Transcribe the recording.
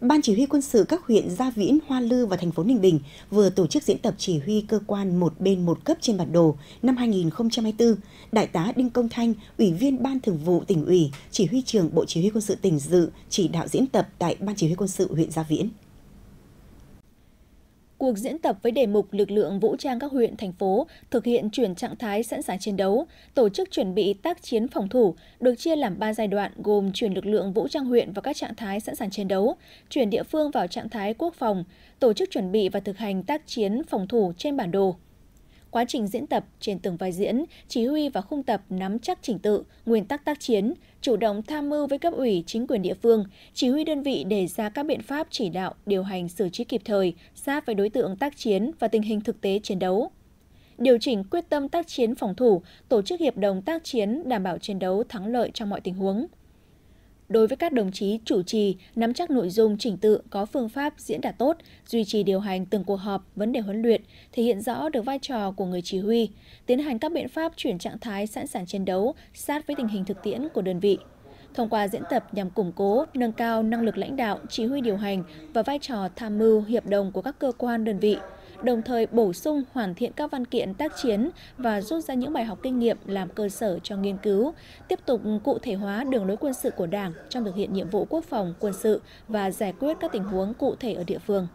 Ban chỉ huy quân sự các huyện Gia Viễn, Hoa Lư và thành phố Ninh Bình vừa tổ chức diễn tập chỉ huy cơ quan một bên một cấp trên bản đồ năm 2024. Đại tá Đinh Công Thanh, Ủy viên Ban Thường vụ tỉnh ủy, Chỉ huy trưởng Bộ Chỉ huy quân sự tỉnh dự chỉ đạo diễn tập tại Ban chỉ huy quân sự huyện Gia Viễn cuộc diễn tập với đề mục lực lượng vũ trang các huyện, thành phố thực hiện chuyển trạng thái sẵn sàng chiến đấu, tổ chức chuẩn bị tác chiến phòng thủ, được chia làm 3 giai đoạn gồm chuyển lực lượng vũ trang huyện vào các trạng thái sẵn sàng chiến đấu, chuyển địa phương vào trạng thái quốc phòng, tổ chức chuẩn bị và thực hành tác chiến phòng thủ trên bản đồ, quá trình diễn tập trên từng vai diễn, chỉ huy và khung tập nắm chắc trình tự, nguyên tắc tác chiến, chủ động tham mưu với cấp ủy chính quyền địa phương, chỉ huy đơn vị đề ra các biện pháp chỉ đạo, điều hành xử trí kịp thời, sát với đối tượng tác chiến và tình hình thực tế chiến đấu điều chỉnh quyết tâm tác chiến phòng thủ, tổ chức hiệp đồng tác chiến đảm bảo chiến đấu thắng lợi trong mọi tình huống đối với các đồng chí chủ trì nắm chắc nội dung chỉnh tự có phương pháp diễn đạt tốt, duy trì điều hành từng cuộc họp, vấn đề huấn luyện, thể hiện rõ được vai trò của người chỉ huy, tiến hành các biện pháp chuyển trạng thái sẵn sàng chiến đấu sát với tình hình thực tiễn của đơn vị. Thông qua diễn tập nhằm củng cố, nâng cao năng lực lãnh đạo, chỉ huy điều hành và vai trò tham mưu hiệp đồng của các cơ quan đơn vị – đồng thời bổ sung hoàn thiện các văn kiện tác chiến và rút ra những bài học kinh nghiệm làm cơ sở cho nghiên cứu, tiếp tục cụ thể hóa đường lối quân sự của Đảng trong thực hiện nhiệm vụ quốc phòng, quân sự và giải quyết các tình huống cụ thể ở địa phương.